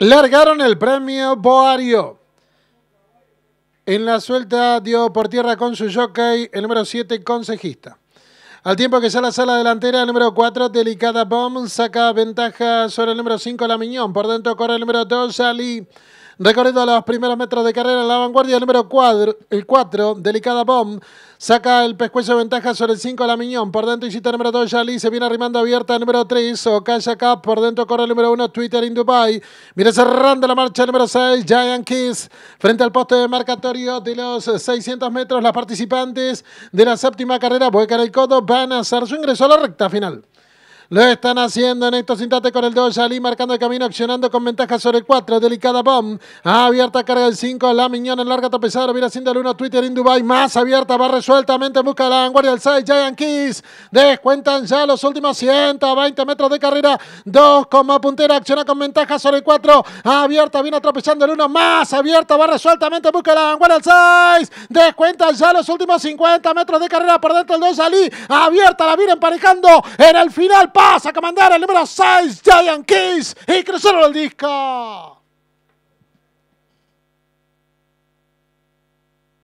Largaron el premio Boario. En la suelta dio por tierra con su jockey el número 7, Consejista. Al tiempo que sale a sala delantera, el número 4, Delicada Bomb, saca ventaja sobre el número 5, La Miñón. Por dentro corre el número 2, Ali. Recorriendo los primeros metros de carrera en la vanguardia, el número 4, el 4 Delicada Bomb, saca el pescuezo de ventaja sobre el 5, La Miñón. Por dentro, Isita número 2, Yali, se viene arrimando abierta el número 3, Okaya Cup. Por dentro, corre el número 1, Twitter in Dubai. Viene cerrando la marcha el número 6, Giant Kiss. Frente al poste de marcatorio de los 600 metros, las participantes de la séptima carrera, Boecar el Codo, van a hacer su ingreso a la recta final. Lo están haciendo en estos instantes con el 2. Salí, marcando el camino, accionando con ventaja sobre el 4. Delicada bomb. Ah, abierta carga el 5. La Miñón en larga tropezada. Viene haciendo el 1. Twitter en Dubai. Más abierta. Va resueltamente. Busca la vanguardia del 6. Giant Kiss. Descuentan ya los últimos 120 metros de carrera. 2 como puntera. Acciona con ventaja sobre el 4. Abierta. Viene tropezando el 1. Más abierta. Va resueltamente. Busca la vanguardia del 6. Descuentan ya los últimos 50 metros de carrera. Por dentro el 2. Salí. Abierta. La viene emparejando en el final. Vas a comandar el número 6 Giant Keys y cruzaron el disco.